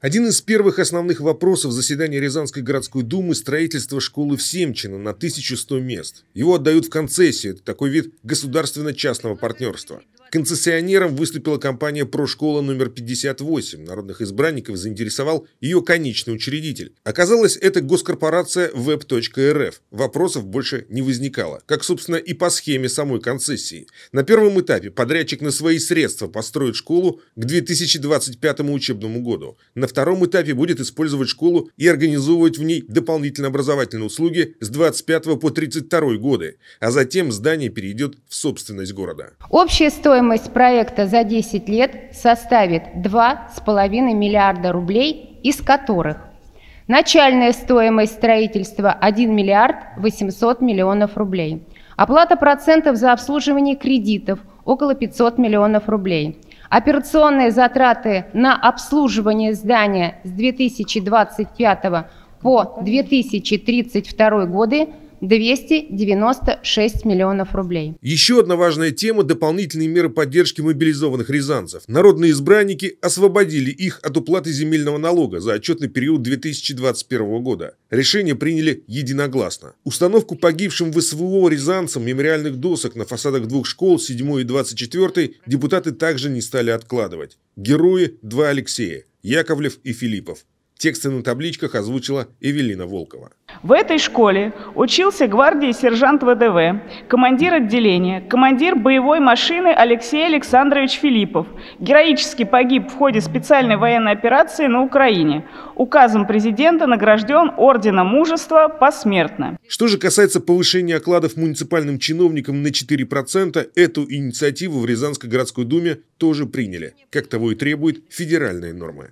Один из первых основных вопросов заседания Рязанской городской думы – строительство школы в Семчино на 1100 мест. Его отдают в концессию, это такой вид государственно-частного партнерства. Концессионером выступила компания «Прошкола номер 58». Народных избранников заинтересовал ее конечный учредитель. Оказалось, это госкорпорация web.rf. Вопросов больше не возникало, как, собственно, и по схеме самой концессии. На первом этапе подрядчик на свои средства построит школу к 2025 учебному году. На втором этапе будет использовать школу и организовывать в ней дополнительно-образовательные услуги с 25 по 32 годы, а затем здание перейдет в собственность города. Общая стоимость Стоимость проекта за 10 лет составит 2,5 миллиарда рублей, из которых начальная стоимость строительства 1 миллиард 800 миллионов рублей, оплата процентов за обслуживание кредитов около 500 миллионов рублей, операционные затраты на обслуживание здания с 2025 по 2032 годы 296 миллионов рублей. Еще одна важная тема – дополнительные меры поддержки мобилизованных рязанцев. Народные избранники освободили их от уплаты земельного налога за отчетный период 2021 года. Решение приняли единогласно. Установку погибшим в СВО рязанцам мемориальных досок на фасадах двух школ 7 и 24 депутаты также не стали откладывать. Герои – два Алексея – Яковлев и Филиппов. Тексты на табличках озвучила Эвелина Волкова. В этой школе учился гвардии сержант ВДВ, командир отделения, командир боевой машины Алексей Александрович Филиппов. Героически погиб в ходе специальной военной операции на Украине. Указом президента награжден Орденом Мужества посмертно. Что же касается повышения окладов муниципальным чиновникам на 4%, эту инициативу в Рязанской городской думе тоже приняли, как того и требует федеральные нормы.